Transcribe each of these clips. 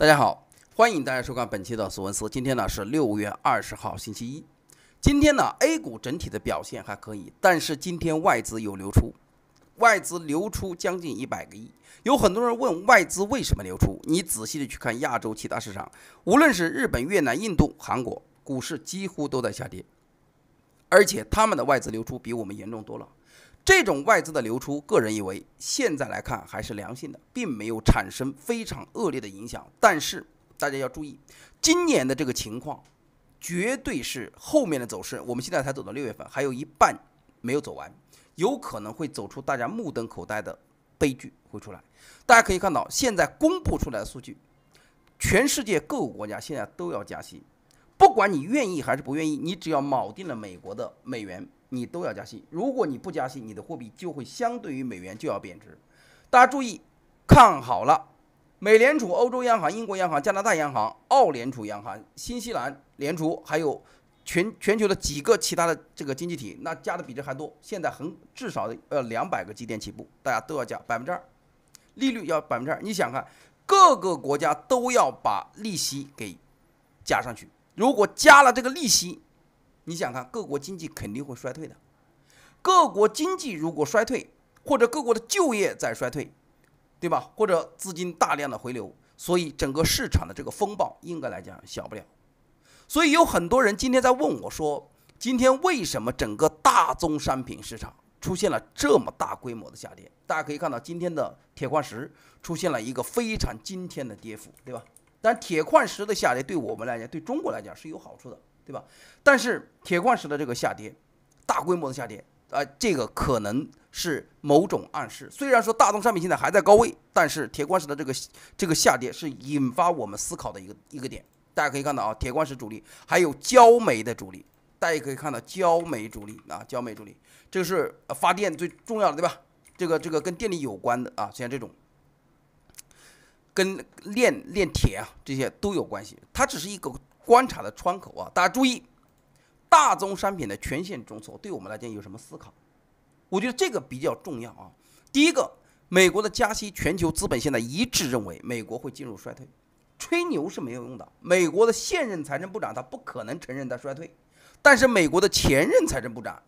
大家好，欢迎大家收看本期的索文斯。今天呢是六月二十号，星期一。今天呢 A 股整体的表现还可以，但是今天外资有流出，外资流出将近一百个亿。有很多人问外资为什么流出？你仔细的去看亚洲其他市场，无论是日本、越南、印度、韩国股市几乎都在下跌，而且他们的外资流出比我们严重多了。这种外资的流出，个人以为现在来看还是良性的，并没有产生非常恶劣的影响。但是大家要注意，今年的这个情况，绝对是后面的走势。我们现在才走到六月份，还有一半没有走完，有可能会走出大家目瞪口呆的悲剧会出来。大家可以看到，现在公布出来的数据，全世界各个国家现在都要加息。不管你愿意还是不愿意，你只要锚定了美国的美元，你都要加息。如果你不加息，你的货币就会相对于美元就要贬值。大家注意，看好了，美联储、欧洲央行、英国央行、加拿大央行、澳联储央行、新西兰联储，还有全全球的几个其他的这个经济体，那加的比这还多。现在很至少要两百个基点起步，大家都要加百分之二，利率要百分之二。你想看，各个国家都要把利息给加上去。如果加了这个利息，你想看各国经济肯定会衰退的。各国经济如果衰退，或者各国的就业在衰退，对吧？或者资金大量的回流，所以整个市场的这个风暴应该来讲小不了。所以有很多人今天在问我说，今天为什么整个大宗商品市场出现了这么大规模的下跌？大家可以看到今天的铁矿石出现了一个非常惊天的跌幅，对吧？但铁矿石的下跌对我们来讲，对中国来讲是有好处的，对吧？但是铁矿石的这个下跌，大规模的下跌啊，这个可能是某种暗示。虽然说大宗商品现在还在高位，但是铁矿石的这个这个下跌是引发我们思考的一个一个点。大家可以看到啊，铁矿石主力还有焦煤的主力，大家也可以看到焦煤主力啊，焦煤主力，这个是发电最重要的，对吧？这个这个跟电力有关的啊，像这种。跟炼炼铁啊，这些都有关系。它只是一个观察的窗口啊。大家注意，大宗商品的全线中挫对我们来讲有什么思考？我觉得这个比较重要啊。第一个，美国的加息，全球资本现在一致认为美国会进入衰退。吹牛是没有用的。美国的现任财政部长他不可能承认他衰退，但是美国的前任财政部长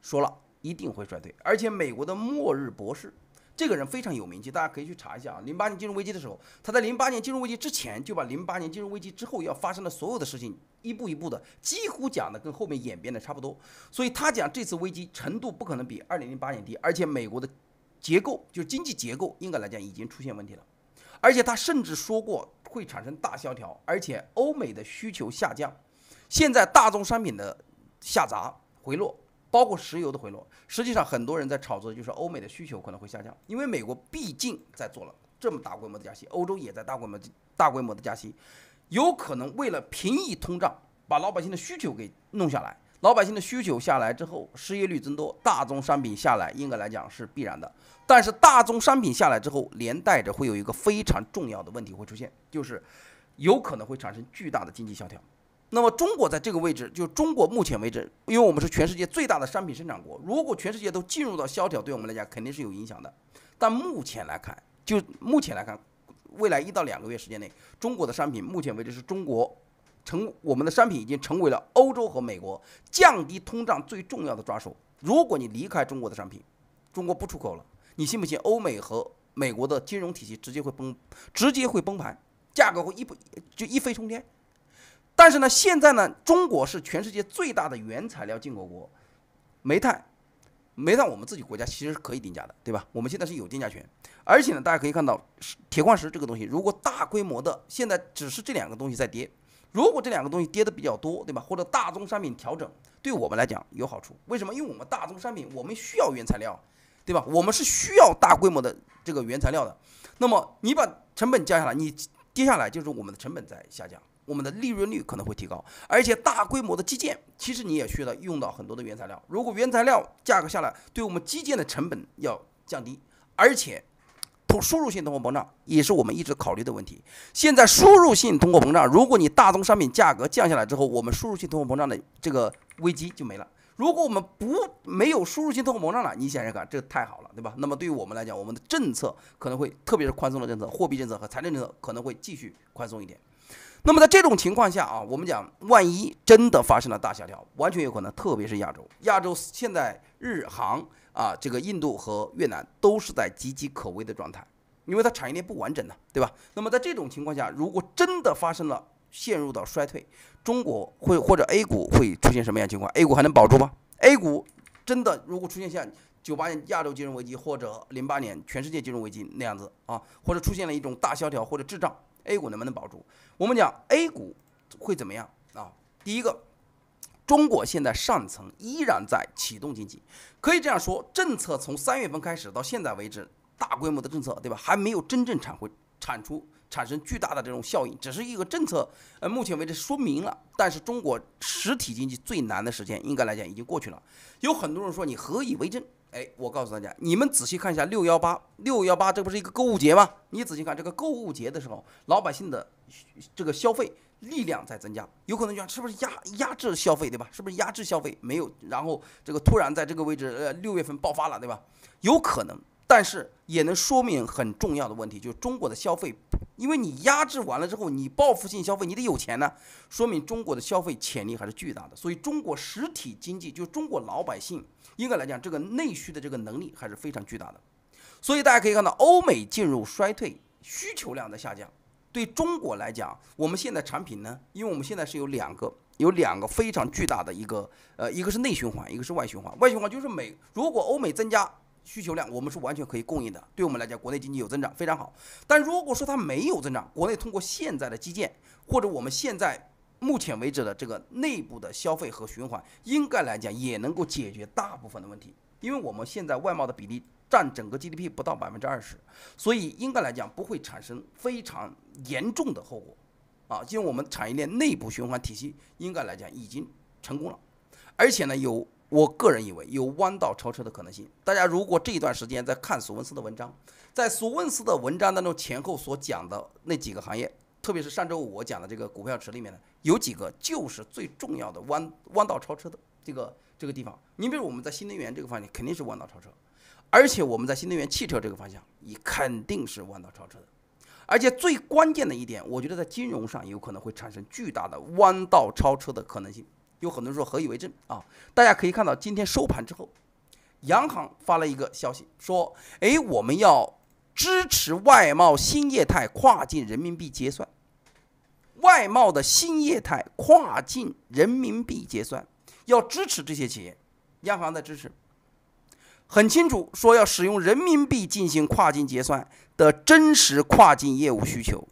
说了一定会衰退，而且美国的末日博士。这个人非常有名气，大家可以去查一下啊。零八年金融危机的时候，他在零八年金融危机之前就把零八年金融危机之后要发生的所有的事情一步一步的，几乎讲的跟后面演变的差不多。所以他讲这次危机程度不可能比二零零八年低，而且美国的结构就是经济结构，应该来讲已经出现问题了。而且他甚至说过会产生大萧条，而且欧美的需求下降，现在大宗商品的下砸回落。包括石油的回落，实际上很多人在炒作，就是欧美的需求可能会下降，因为美国毕竟在做了这么大规模的加息，欧洲也在大规模、大规模的加息，有可能为了平抑通胀，把老百姓的需求给弄下来。老百姓的需求下来之后，失业率增多，大宗商品下来，应该来讲是必然的。但是大宗商品下来之后，连带着会有一个非常重要的问题会出现，就是有可能会产生巨大的经济萧条。那么中国在这个位置，就中国目前为止，因为我们是全世界最大的商品生产国，如果全世界都进入到萧条，对我们来讲肯定是有影响的。但目前来看，就目前来看，未来一到两个月时间内，中国的商品目前为止是中国成我们的商品已经成为了欧洲和美国降低通胀最重要的抓手。如果你离开中国的商品，中国不出口了，你信不信欧美和美国的金融体系直接会崩，直接会崩盘，价格会一不就一飞冲天。但是呢，现在呢，中国是全世界最大的原材料进口国，煤炭，煤炭我们自己国家其实是可以定价的，对吧？我们现在是有定价权，而且呢，大家可以看到，铁矿石这个东西，如果大规模的，现在只是这两个东西在跌，如果这两个东西跌的比较多，对吧？或者大宗商品调整对我们来讲有好处，为什么？因为我们大宗商品我们需要原材料，对吧？我们是需要大规模的这个原材料的，那么你把成本降下来，你跌下来就是我们的成本在下降。我们的利润率可能会提高，而且大规模的基建，其实你也需要用到很多的原材料。如果原材料价格下来，对我们基建的成本要降低，而且通输入性通货膨胀也是我们一直考虑的问题。现在输入性通货膨胀，如果你大宗商品价格降下来之后，我们输入性通货膨胀的这个危机就没了。如果我们不没有输入性通货膨胀了，你想想看，这太好了，对吧？那么对于我们来讲，我们的政策可能会，特别是宽松的政策、货币政策和财政政策可能会继续宽松一点。那么在这种情况下啊，我们讲，万一真的发生了大萧条，完全有可能，特别是亚洲。亚洲现在日韩啊，这个印度和越南都是在岌岌可危的状态，因为它产业链不完整呢，对吧？那么在这种情况下，如果真的发生了陷入到衰退，中国会或者 A 股会出现什么样情况？A 股还能保住吗？A 股真的如果出现像九八年亚洲金融危机或者零八年全世界金融危机那样子啊，或者出现了一种大萧条或者滞胀？A 股能不能保住？我们讲 A 股会怎么样啊？第一个，中国现在上层依然在启动经济，可以这样说，政策从三月份开始到现在为止，大规模的政策，对吧？还没有真正产会产出产生巨大的这种效应，只是一个政策，呃，目前为止说明了。但是中国实体经济最难的时间，应该来讲已经过去了。有很多人说你何以为证？哎，我告诉大家，你们仔细看一下六幺八六幺八，这不是一个购物节吗？你仔细看这个购物节的时候，老百姓的这个消费力量在增加，有可能讲是不是压压制消费，对吧？是不是压制消费没有？然后这个突然在这个位置呃六月份爆发了，对吧？有可能，但是也能说明很重要的问题，就是中国的消费。因为你压制完了之后，你报复性消费，你得有钱呢，说明中国的消费潜力还是巨大的。所以中国实体经济，就中国老百姓应该来讲，这个内需的这个能力还是非常巨大的。所以大家可以看到，欧美进入衰退，需求量的下降，对中国来讲，我们现在产品呢，因为我们现在是有两个，有两个非常巨大的一个，呃，一个是内循环，一个是外循环。外循环就是美，如果欧美增加。需求量我们是完全可以供应的，对我们来讲，国内经济有增长非常好。但如果说它没有增长，国内通过现在的基建或者我们现在目前为止的这个内部的消费和循环，应该来讲也能够解决大部分的问题。因为我们现在外贸的比例占整个 GDP 不到百分之二十，所以应该来讲不会产生非常严重的后果。啊，就我们产业链内部循环体系应该来讲已经成功了，而且呢有。我个人以为有弯道超车的可能性。大家如果这一段时间在看索文斯的文章，在索文斯的文章当中前后所讲的那几个行业，特别是上周五我讲的这个股票池里面呢，有几个就是最重要的弯弯道超车的这个这个地方。你比如我们在新能源这个方向肯定是弯道超车，而且我们在新能源汽车这个方向也肯定是弯道超车的。而且最关键的一点，我觉得在金融上有可能会产生巨大的弯道超车的可能性。有很多人说何以为证啊？大家可以看到，今天收盘之后，央行发了一个消息，说：“哎，我们要支持外贸新业态跨境人民币结算，外贸的新业态跨境人民币结算要支持这些企业，央行的支持，很清楚，说要使用人民币进行跨境结算的真实跨境业务需求。”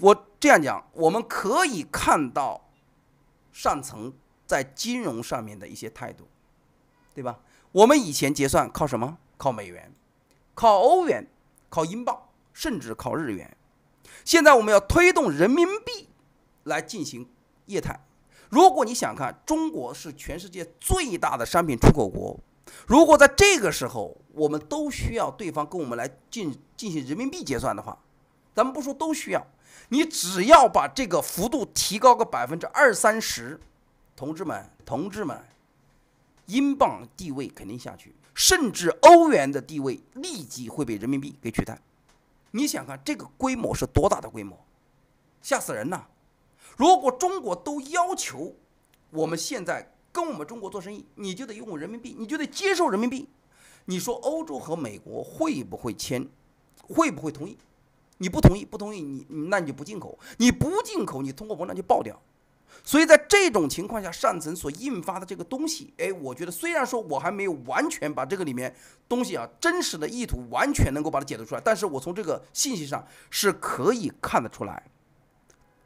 我这样讲，我们可以看到。上层在金融上面的一些态度，对吧？我们以前结算靠什么？靠美元，靠欧元，靠英镑，甚至靠日元。现在我们要推动人民币来进行业态。如果你想看，中国是全世界最大的商品出口国。如果在这个时候我们都需要对方跟我们来进进行人民币结算的话，咱们不说都需要。你只要把这个幅度提高个百分之二三十，同志们，同志们，英镑地位肯定下去，甚至欧元的地位立即会被人民币给取代。你想看这个规模是多大的规模？吓死人呐！如果中国都要求我们现在跟我们中国做生意，你就得用人民币，你就得接受人民币。你说欧洲和美国会不会签？会不会同意？你不同意，不同意，你那你就不进口，你不进口，你通货膨胀就爆掉。所以在这种情况下，上层所印发的这个东西，哎，我觉得虽然说我还没有完全把这个里面东西啊真实的意图完全能够把它解读出来，但是我从这个信息上是可以看得出来，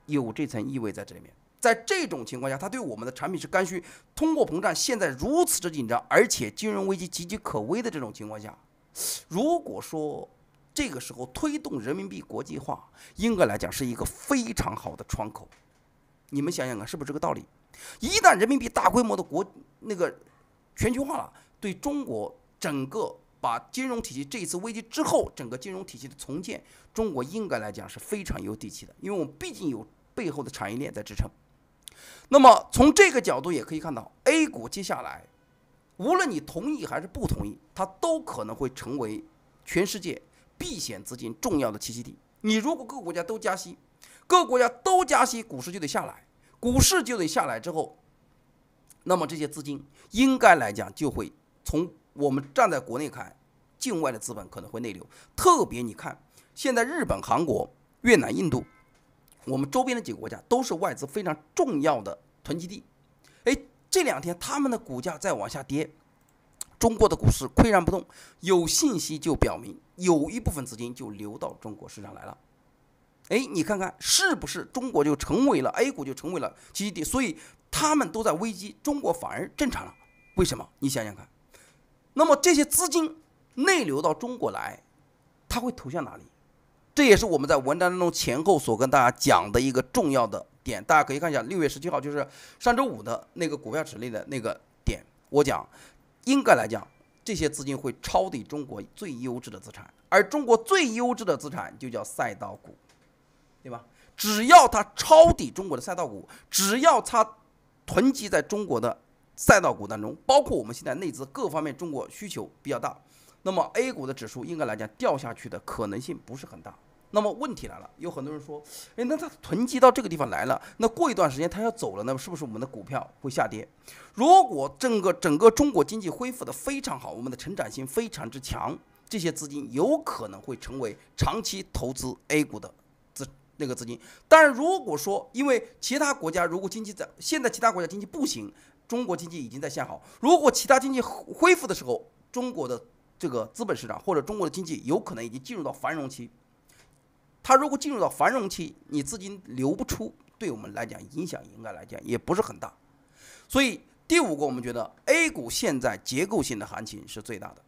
有这层意味在这里面。在这种情况下，他对我们的产品是刚需。通货膨胀现在如此之紧张，而且金融危机岌岌可危的这种情况下，如果说。这个时候推动人民币国际化，应该来讲是一个非常好的窗口。你们想想看，是不是这个道理？一旦人民币大规模的国那个全球化了，对中国整个把金融体系这一次危机之后整个金融体系的重建，中国应该来讲是非常有底气的，因为我们毕竟有背后的产业链在支撑。那么从这个角度也可以看到，A 股接下来，无论你同意还是不同意，它都可能会成为全世界。避险资金重要的栖息地。你如果各个国家都加息，各个国家都加息，股市就得下来，股市就得下来之后，那么这些资金应该来讲就会从我们站在国内看，境外的资本可能会内流。特别你看，现在日本、韩国、越南、印度，我们周边的几个国家都是外资非常重要的囤积地。哎，这两天他们的股价在往下跌。中国的股市岿然不动，有信息就表明有一部分资金就流到中国市场来了。哎，你看看是不是中国就成为了 A 股，就成为了基地？所以他们都在危机，中国反而正常了。为什么？你想想看。那么这些资金内流到中国来，它会投向哪里？这也是我们在文章当中前后所跟大家讲的一个重要的点。大家可以看一下六月十七号，就是上周五的那个股票指令的那个点，我讲。应该来讲，这些资金会抄底中国最优质的资产，而中国最优质的资产就叫赛道股，对吧？只要它抄底中国的赛道股，只要它囤积在中国的赛道股当中，包括我们现在内资各方面，中国需求比较大，那么 A 股的指数应该来讲掉下去的可能性不是很大。那么问题来了，有很多人说：“哎，那他囤积到这个地方来了，那过一段时间他要走了么是不是我们的股票会下跌？”如果整个整个中国经济恢复的非常好，我们的成长性非常之强，这些资金有可能会成为长期投资 A 股的资那个资金。但是如果说因为其他国家如果经济在现在其他国家经济不行，中国经济已经在向好。如果其他经济恢复的时候，中国的这个资本市场或者中国的经济有可能已经进入到繁荣期。它如果进入到繁荣期，你资金流不出，对我们来讲影响应该来讲也不是很大。所以第五个，我们觉得 A 股现在结构性的行情是最大的。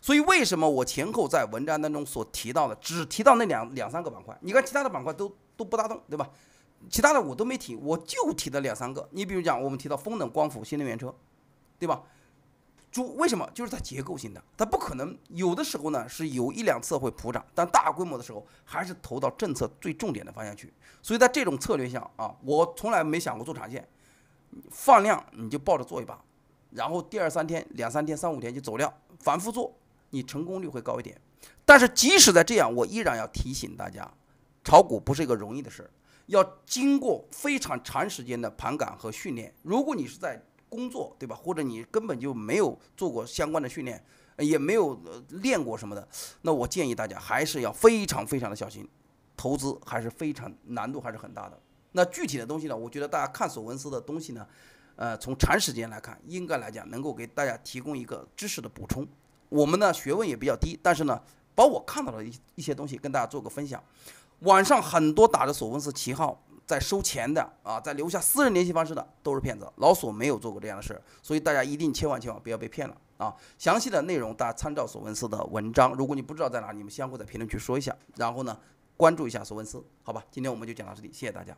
所以为什么我前后在文章当中所提到的只提到那两两三个板块？你看其他的板块都都不大动，对吧？其他的我都没提，我就提了两三个。你比如讲，我们提到风能、光伏、新能源车，对吧？猪为什么？就是它结构性的，它不可能有的时候呢是有一两次会普涨，但大规模的时候还是投到政策最重点的方向去。所以在这种策略下啊，我从来没想过做长线，放量你就抱着做一把，然后第二三天、两三天、三五天就走量，反复做，你成功率会高一点。但是即使在这样，我依然要提醒大家，炒股不是一个容易的事，儿，要经过非常长时间的盘感和训练。如果你是在。工作对吧？或者你根本就没有做过相关的训练，也没有练过什么的。那我建议大家还是要非常非常的小心，投资还是非常难度还是很大的。那具体的东西呢？我觉得大家看索文斯的东西呢，呃，从长时间来看，应该来讲能够给大家提供一个知识的补充。我们呢学问也比较低，但是呢，把我看到的一一些东西跟大家做个分享。网上很多打着索文斯旗号。在收钱的啊，在留下私人联系方式的都是骗子。老索没有做过这样的事，所以大家一定千万千万不要被骗了啊！详细的内容大家参照索文斯的文章。如果你不知道在哪，你们相互在评论区说一下，然后呢关注一下索文斯，好吧？今天我们就讲到这里，谢谢大家。